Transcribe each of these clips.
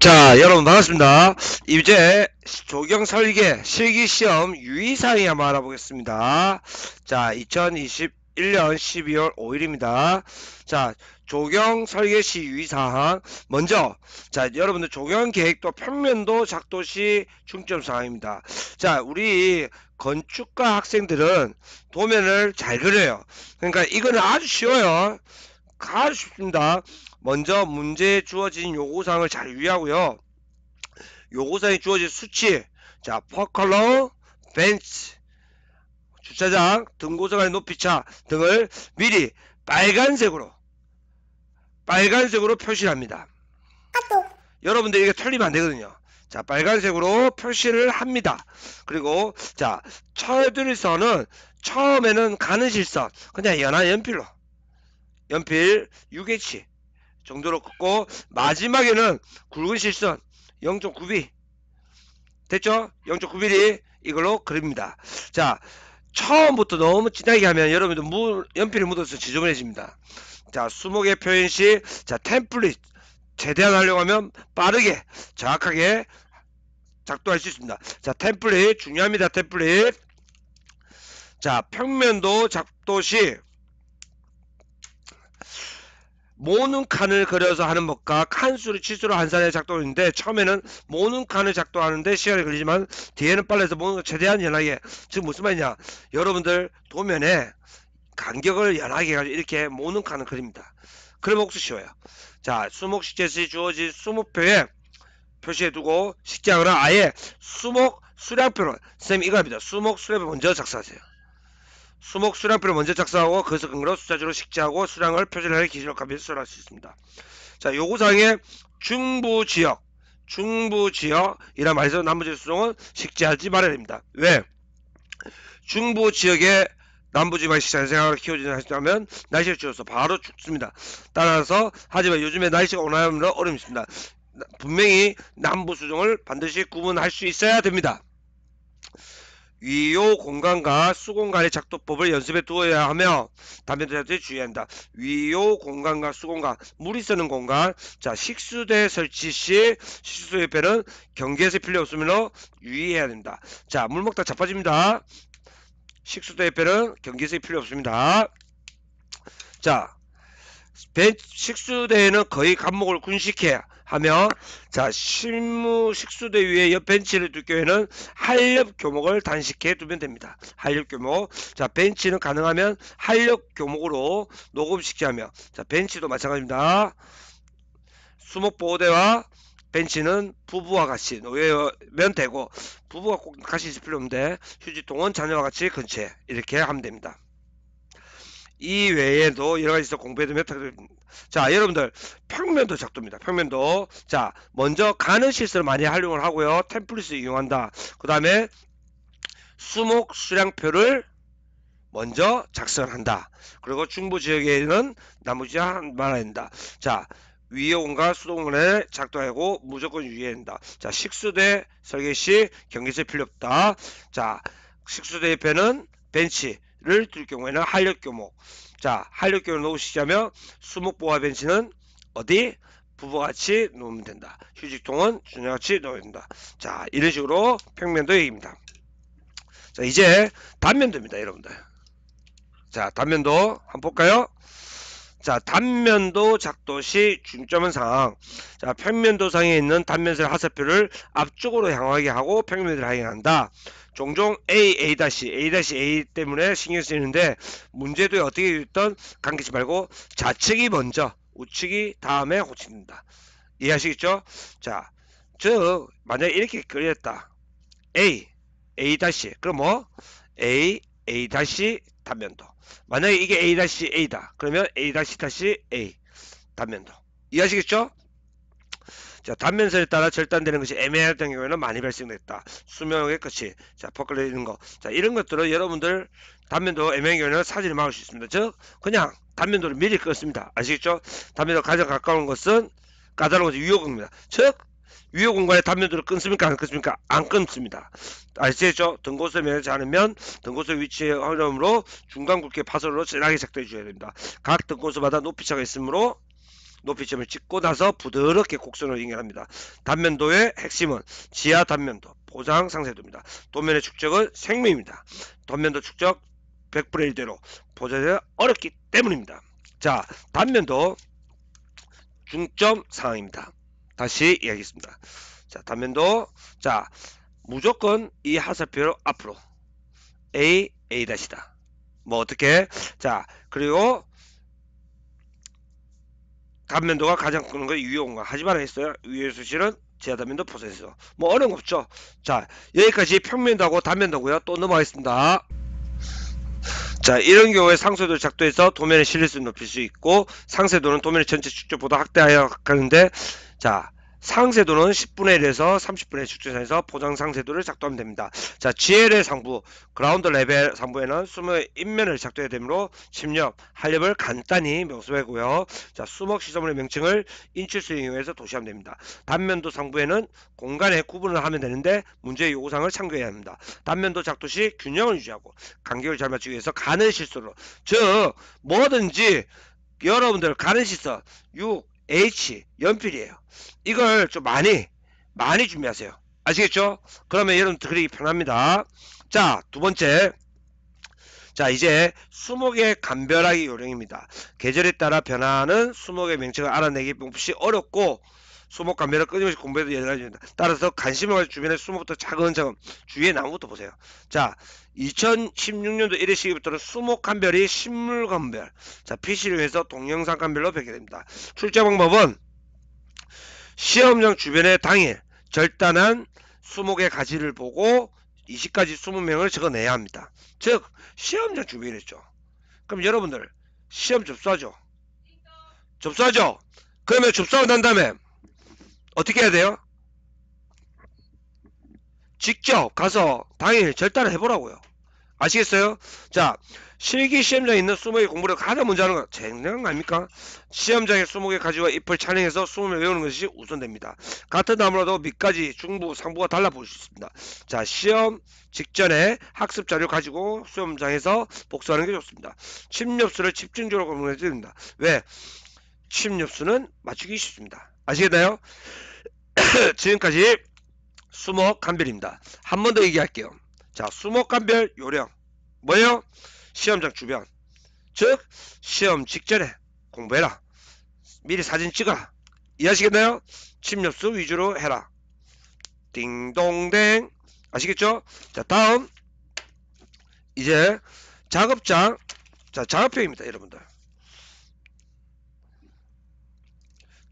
자 여러분 반갑습니다 이제 조경 설계 실기시험 유의사항 한번 알아보겠습니다 자 2021년 12월 5일입니다 자 조경 설계시 유의사항 먼저 자 여러분들 조경 계획도 평면도 작도시 중점 사항입니다 자 우리 건축가 학생들은 도면을 잘 그려요 그러니까 이거는 아주 쉬워요 가주 쉽습니다. 먼저 문제에 주어진 요구사항을 잘 유의하고요. 요구사항이 주어진 수치, 자, 퍼컬러, 벤츠, 주차장, 등고선간의 높이차 등을 미리 빨간색으로 빨간색으로 표시합니다. 아, 여러분들 이게 틀리면 안 되거든요. 자, 빨간색으로 표시를 합니다. 그리고 자, 철들선은 처음에는 가는 실선 그냥 연한 연필로 연필 6H 정도로 긋고 마지막에는 굵은 실선 0 9 m 됐죠? 0.9mm 이걸로 그립니다. 자 처음부터 너무 진하게 하면 여러분들 무, 연필이 묻어서 지저분해집니다. 자 수목의 표현시 자 템플릿 최대한 하려고 하면 빠르게 정확하게 작도할수 있습니다. 자 템플릿 중요합니다. 템플릿 자 평면도 작도 시 모는 칸을 그려서 하는 법과 칸수를 치수로 한산해 작동인데 처음에는 모는 칸을 작동하는데 시간이 걸리지만 뒤에는 빨라서 모는 걸 최대한 연하게 지금 무슨 말이냐 여러분들 도면에 간격을 연하게 해가지고 이렇게 모는 칸을 그립니다 그러면 혹시 쉬워요 자 수목 식제에 주어진 수목표에 표시해두고 식장을 아예 수목 수량표로 선생님 이겁니다 수목 수량표 먼저 작성하세요 수목 수량표를 먼저 작성하고 그것을 근거로 숫자주로 식재하고 수량을 표준화해 기준으로하며 수정할 수 있습니다. 자, 요구사항에 중부 지역, 중부 지역이란 말에서 남부지역 수송은 식재하지 말아야 됩니다. 왜? 중부 지역에 남부지방시 식장 생활을 키워지지 않으면 날씨가 추워서 바로 죽습니다. 따라서 하지만 요즘에 날씨가 온화함으로 어려움이 있습니다. 분명히 남부 수종을 반드시 구분할 수 있어야 됩니다. 위요 공간과 수공간의 작도법을 연습해 두어야 하며 담임자들이 배 주의한다. 위요 공간과 수공간, 물이 쓰는 공간. 자, 식수대 설치 시 식수대 옆에는 경계에서 필요 없으므로 유의해야 된다. 자, 물 먹다 자빠집니다. 식수대 옆에는 경계에서 필요 없습니다. 자, 식수대에는 거의 감목을 군식해야 하며 자 실무 식수대 위에 옆 벤치를 둘 경우에는 한력 교목을 단식해 두면 됩니다. 한력 교목 자 벤치는 가능하면 한력 교목으로 녹음시키며자 벤치도 마찬가지입니다. 수목 보호대와 벤치는 부부와 같이 놓여면 되고 부부가 꼭 같이 있을 필요 없는데 휴지통은 자녀와 같이 근처에 이렇게 하면 됩니다. 이 외에도 여러 가지 있어 공배도 메타도 자 여러분들 평면도 작도입니다 평면도 자 먼저 가는 실수를 많이 활용을 하고요 템플릿을 이용한다 그 다음에 수목 수량표를 먼저 작성한다 그리고 중부 지역에는 나머지 한 말아야 된다 자 위험과 수동에 작동하고 무조건 유의한다 자 식수대 설계시 경계세 필요 없다 자 식수대 옆에는 벤치 를둘 경우에는 한력 교목. 자, 한력 교를 놓으시자면 수목보화 벤치는 어디? 부부같이 놓으면 된다. 휴직통은 주여같이 놓아야 된다. 자, 이런 식으로 평면도 얘기입니다. 자, 이제 단면도입니다, 여러분들. 자, 단면도 한번 볼까요? 자, 단면도 작도시 중점은 상황. 자, 평면도상에 있는 단면설 하사표를 앞쪽으로 향하게 하고 평면도를 향해 한다. 종종 AA-A A 때문에 신경 쓰이는데 문제도 어떻게 됐던 감기지 말고 좌측이 먼저 우측이 다음에 고친다 이해하시겠죠? 자, 즉 만약에 이렇게 그렸다 A A 다시 그럼 뭐 A A 다시 단면도 만약에 이게 A 다시 A다 그러면 A 다시 다시 A 단면도 이해하시겠죠? 자, 단면설에 따라 절단되는 것이 애매했던 경우에는 많이 발생됐다. 수명의 끝이. 자, 벗겨내리는 거. 자, 이런 것들은 여러분들 단면도 애매한 경우에는 사진을 막을 수 있습니다. 즉, 그냥 단면도를 미리 끊습니다. 아시겠죠? 단면도 가장 가까운 것은 까다로운 것이 위효공입니다 즉, 위에 공간에 단면도를 끊습니까? 안 끊습니까? 안 끊습니다. 아시겠죠? 등고선 면하지 않으면 등고선 위치의 어려으로 중간 굵기 파손으로 진하게 작동해 줘야 됩니다. 각 등고선마다 높이 차가 있으므로 높이점을 찍고 나서 부드럽게 곡선을 연결합니다. 단면도의 핵심은 지하 단면도, 보장 상세도입니다. 도면의 축적은 생명입니다. 단면도 축적 100분의 1대로 보존이 어렵기 때문입니다. 자, 단면도 중점 상황입니다. 다시 이야기했습니다. 자, 단면도 자, 무조건 이 하사표로 앞으로 A, A-다. 다시뭐 어떻게? 자, 그리고 단면도가 가장 큰거유효공가 하지 말라 했어요. 위의 수실은 제하단면도 포서에서 뭐 어려운 거 없죠. 자 여기까지 평면도하고 단면도고요. 또 넘어가겠습니다. 자 이런 경우에 상쇄도 를 작도해서 도면의 실리스를 높일 수 있고 상쇄도는 도면의 전체 축적보다 확대하여 가는데 자 상세도는 10분의 1에서 30분의 축전에서 포장 상세도를 작동하면 됩니다. 자, GL의 상부, 그라운드 레벨 상부에는 2인면을 작동해야 되므로 침0렵 한렵을 간단히 명수하고요. 자, 수목 시점의 명칭을 인출수 이용해서 도시하면 됩니다. 단면도 상부에는 공간의 구분을 하면 되는데 문제의 요구사항을 참고해야 합니다. 단면도 작도 시 균형을 유지하고 간격을 잘 맞추기 위해서 가는 실수로 즉 뭐든지 여러분들 가는 시수 6, H 연필이에요 이걸 좀 많이 많이 준비하세요 아시겠죠 그러면 여러분 그리기 편합니다 자 두번째 자 이제 수목의 감별하기 요령입니다 계절에 따라 변하는 화 수목의 명칭을 알아내기 몹시 어렵고 수목 감별을 끊임없이 공부해도 예를 연락입니다. 따라서 관심을 가지고 주변의 수목부터 작은 자금, 주위의 나무부터 보세요. 자, 2016년도 1회 시기부터는 수목 감별이 식물 감별, 자, PC를 위 해서 동영상 감별로 변게됩니다 출제 방법은 시험장 주변의 당일 절단한 수목의 가지를 보고 20가지 20명을 적어내야 합니다. 즉, 시험장 주변이랬죠. 그럼 여러분들, 시험 접수하죠? 접수하죠? 그러면 접수한 다음에 어떻게 해야 돼요? 직접 가서 당일 절단을 해보라고요. 아시겠어요? 자, 실기 시험장에 있는 수목의 공부를 가장 먼저 하는 건 쟁쟁한 아닙니까? 시험장에 수목의 가지와 잎을 찬양해서 수목을 외우는 것이 우선됩니다. 같은 나무라도 밑까지, 중부, 상부가 달라 보일 수 있습니다. 자, 시험 직전에 학습 자료 가지고 수험장에서 복수하는 게 좋습니다. 침엽수를 집중적으로 공부해 야됩니다 왜? 침엽수는 맞추기 쉽습니다. 아시겠나요? 지금까지 수목감별입니다. 한 번 더 얘기할게요. 자, 수목감별 요령. 뭐예요? 시험장 주변. 즉, 시험 직전에 공부해라. 미리 사진 찍어라. 이해하시겠나요? 침엽수 위주로 해라. 딩동댕. 아시겠죠? 자, 다음. 이제 작업장. 자, 작업표입니다, 여러분들.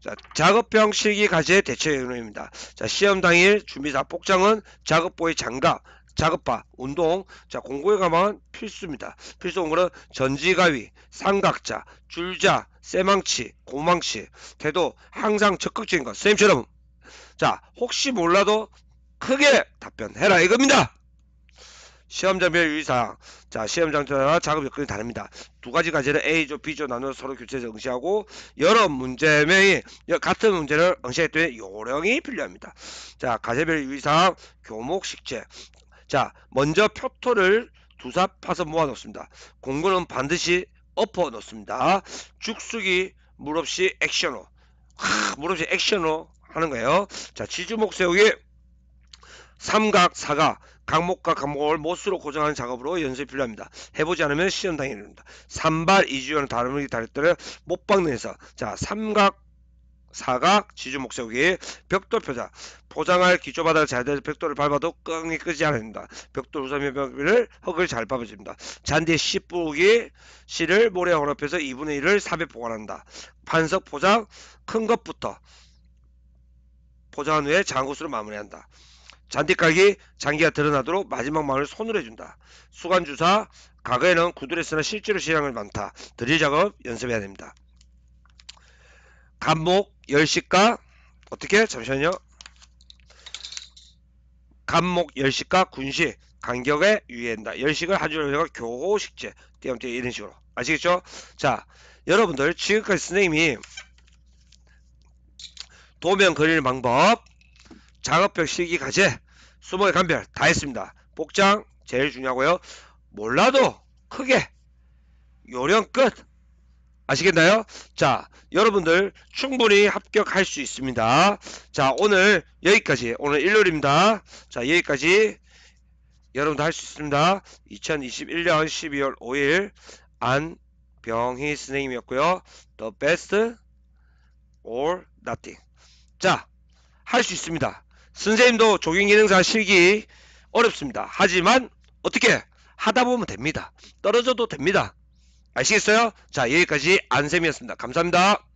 자, 작업 형식이 가제 대체 요령입니다. 자, 시험 당일 준비사 복장은 작업복의 장갑, 작업바, 운동, 자, 공고에 가면 필수입니다. 필수 공고는 전지가위, 삼각자, 줄자, 쇠망치, 고망치, 태도, 항상 적극적인 것. 선생님처럼, 자, 혹시 몰라도 크게 답변해라 이겁니다. 시험장별 유의사항 자 시험장표와 작업 여건이 다릅니다. 두 가지 과제는 A조, B조 나누어 서로 교체해서 응시하고 여러 문제명이 같은 문제를 응시할때 요령이 필요합니다. 자 과제별 유의사항 교목 식재 자 먼저 표토를 두사 파서 모아 놓습니다. 공구는 반드시 엎어 놓습니다. 죽수기 물 없이 액션호 하, 물 없이 액션호 하는 거예요. 자 지주목 세우기 삼각 사각 강목과 강목을 못으로 고정하는 작업으로 연습이 필요합니다. 해보지 않으면 시험 당해입니다 3발 2주연 다름이 다리들을 못 박는 해서 자 삼각 사각 지주 목세우기 벽돌 표자 포장할 기초 바닥을 잘 대서 벽돌을 밟아도 끈이 끄지 않는다 벽돌 우선의 벽을 흙을 잘 밟아줍니다 잔디에 씨 뿌기 씨를 모래 혼합해서 2분의 1을 삽배 보관한다 반석 포장 큰 것부터 포장한 후에 장구수로 마무리한다 잔디깍이 장기가 드러나도록 마지막 마음을 손으로 해준다. 수간주사 과거에는 구두레스나 실제로 시행을 많다. 드릴 작업 연습해야 됩니다. 간목 열식과 어떻게 잠시만요. 간목 열식과 군식 간격에 유의한다. 열식을한 줄로 교호식제 띄엄띄엄 이런 식으로 아시겠죠? 자 여러분들 지금까지 선생님이 도면 그리는 방법 작업병 실기 가제 수목의 감별 다 했습니다. 복장 제일 중요하고요. 몰라도 크게 요령 끝 아시겠나요? 자 여러분들 충분히 합격할 수 있습니다. 자 오늘 여기까지 오늘 일요일입니다. 자 여기까지 여러분도 할 수 있습니다. 2021년 12월 5일 안병희 선생님이었고요. The best or nothing. 자, 할 수 있습니다. 선생님도 조경기능사 실기 어렵습니다. 하지만 어떻게 하다 보면 됩니다. 떨어져도 됩니다. 아시겠어요? 자 여기까지 안쌤이었습니다. 감사합니다.